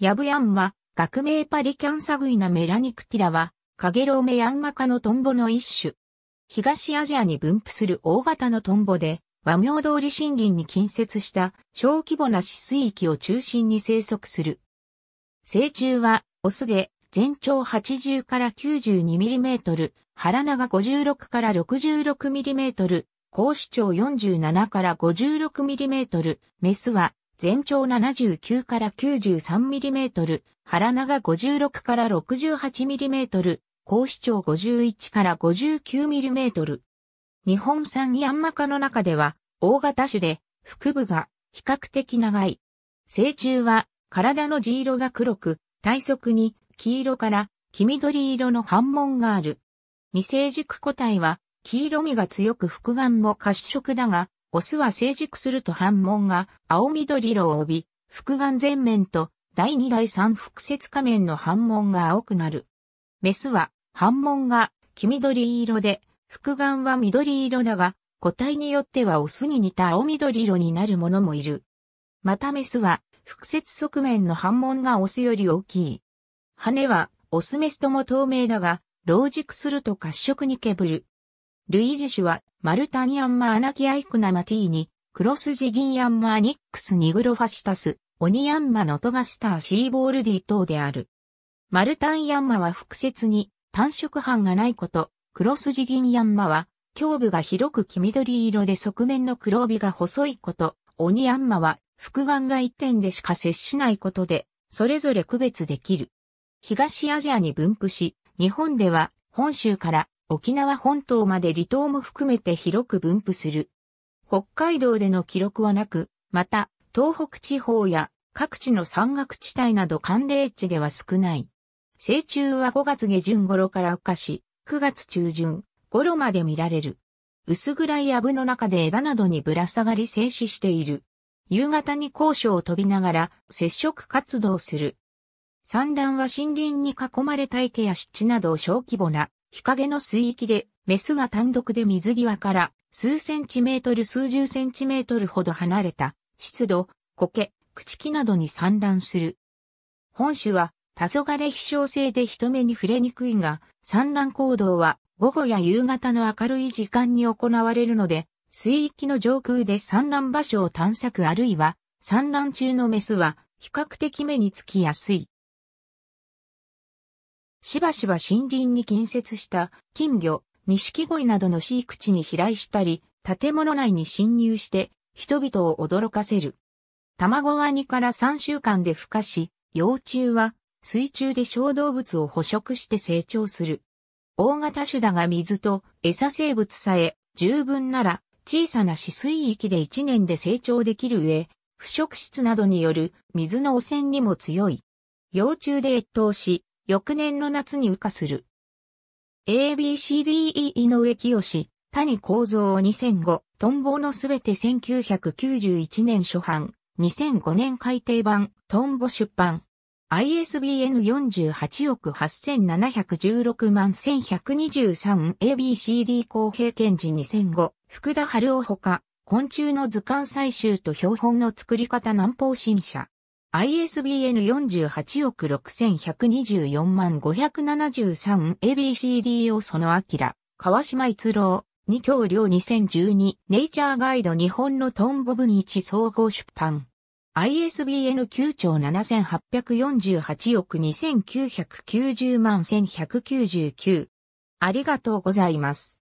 ヤブヤンマ、学名パリキャンサグイナメラニクティラは、カゲロウメヤンマ科のトンボの一種。東アジアに分布する大型のトンボで、和名通り森林に近接した小規模な死水域を中心に生息する。成虫は、オスで、全長80から92ミリメートル、腹長56から66ミリメートル、高視長47から56ミリメートル、メスは全長79から93ミリメートル、腹長56から68ミリメートル、高視長51から59ミリメートル。日本産ヤンマ科の中では大型種で腹部が比較的長い。成虫は体の地色が黒く、体側に黄色から黄緑色の反紋がある。未成熟個体は黄色みが強く複眼も褐色だが、オスは成熟すると反紋が青緑色を帯び、複眼前面と第2第3複節仮面の反紋が青くなる。メスは反紋が黄緑色で、複眼は緑色だが、個体によってはオスに似た青緑色になるものもいる。またメスは、複節側面の反紋がオスより大きい。羽は、オスメスとも透明だが、老熟すると褐色にけぶる。ルイージ種は、マルタニアンマアナキアイクナマティーニ、クロスジギンヤンマアニックスニグロファシタス、オニヤンマノトガスターシーボールディ等である。マルタンヤンマは複節に単色斑がないこと、クロスジギンヤンマは、胸部が広く黄緑色で側面の黒帯が細いこと、オニヤンマは、複眼が一点でしか接しないことで、それぞれ区別できる。東アジアに分布し、日本では本州から沖縄本島まで離島も含めて広く分布する。北海道での記録はなく、また、東北地方や各地の山岳地帯など寒冷地では少ない。成虫は5月下旬頃から浮化し、9月中旬頃まで見られる。薄暗い藪の中で枝などにぶら下がり静止している。夕方に高所を飛びながら接触活動する。産卵は森林に囲まれた池や湿地など小規模な日陰の水域で、メスが単独で水際から数センチメートル数十センチメートルほど離れた湿度、苔、朽木などに産卵する。本種は黄昏飛翔性で人目に触れにくいが、産卵行動は午後や夕方の明るい時間に行われるので、水域の上空で産卵場所を探索あるいは産卵中のメスは比較的目につきやすい。しばしば森林に近接した金魚、錦鯉などの飼育地に飛来したり、建物内に侵入して人々を驚かせる。卵ワニから3週間で孵化し、幼虫は水中で小動物を捕食して成長する。大型種だが水と餌生物さえ十分なら小さな死水域で1年で成長できる上、腐食質などによる水の汚染にも強い。幼虫で越冬し、翌年の夏に羽化する。ABCDE 井上清、谷幸造2005、トンボのすべて1991年初版、2005年改訂版、トンボ出版。ISBN 48億8716万 1123ABCD 公平検事2005、福田春夫ほか、昆虫の図鑑採集と標本の作り方南方新社。ISBN 48億6124万573 ABCD をそのあきら、川島一郎、二橋領2012ネイチャーガイド日本のトンボ分一総合出版。ISBN 9兆7848億2990万1199。ありがとうございます。